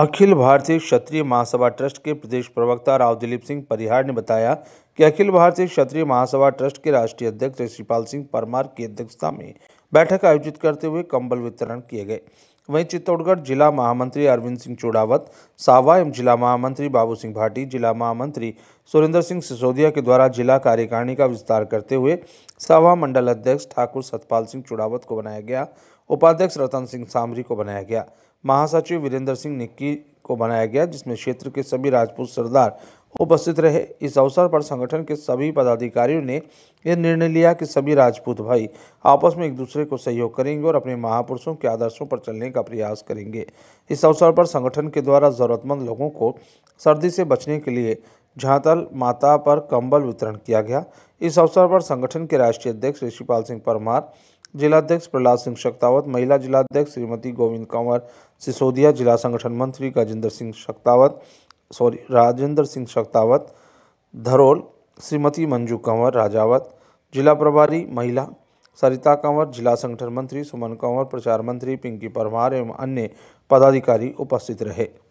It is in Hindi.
अखिल भारतीय क्षत्रिय महासभा ट्रस्ट के प्रदेश प्रवक्ता राव दिलीप सिंह परिहार ने बताया कि अखिल भारतीय क्षत्रिय महासभा ट्रस्ट के राष्ट्रीय अध्यक्ष ऋषिपाल सिंह परमार की अध्यक्षता में बैठक आयोजित करते हुए कंबल वितरण किए गए वहीं चित्तौड़गढ़ जिला महामंत्री अरविंद सिंह चुड़ावत सावा एवं जिला महामंत्री बाबू सिंह भाटी जिला महामंत्री सुरेंद्र सिंह सिसोदिया के द्वारा जिला कार्यकारिणी का विस्तार करते हुए सावा मंडल अध्यक्ष ठाकुर सतपाल सिंह चुड़ावत को बनाया गया उपाध्यक्ष रतन सिंह सामरी को बनाया गया महासचिव वीरेंद्र सिंह निक्की को बनाया गया जिसमें क्षेत्र के सभी राजपूत सरदार उपस्थित रहे इस अवसर पर संगठन के सभी पदाधिकारियों ने यह निर्णय लिया कि सभी राजपूत भाई आपस में एक दूसरे को सहयोग करेंगे और अपने महापुरुषों के आदर्शों पर चलने का प्रयास करेंगे इस अवसर पर संगठन के द्वारा ज़रूरतमंद लोगों को सर्दी से बचने के लिए झांतल माता पर कंबल वितरण किया गया इस अवसर पर संगठन के राष्ट्रीय अध्यक्ष ऋषिपाल सिंह परमार जिलाध्यक्ष प्रहलाद सिंह शक्तावत महिला जिलाध्यक्ष श्रीमती गोविंद कंवर सिसोदिया जिला संगठन मंत्री गजेंद्र सिंह शक्तावत सॉरी राजेंद्र सिंह शक्तावत धरोल श्रीमती मंजू कंवर राजावत जिला प्रभारी महिला सरिता कंवर जिला संगठन मंत्री सुमन कंवर प्रचार मंत्री पिंकी परमार एवं अन्य पदाधिकारी उपस्थित रहे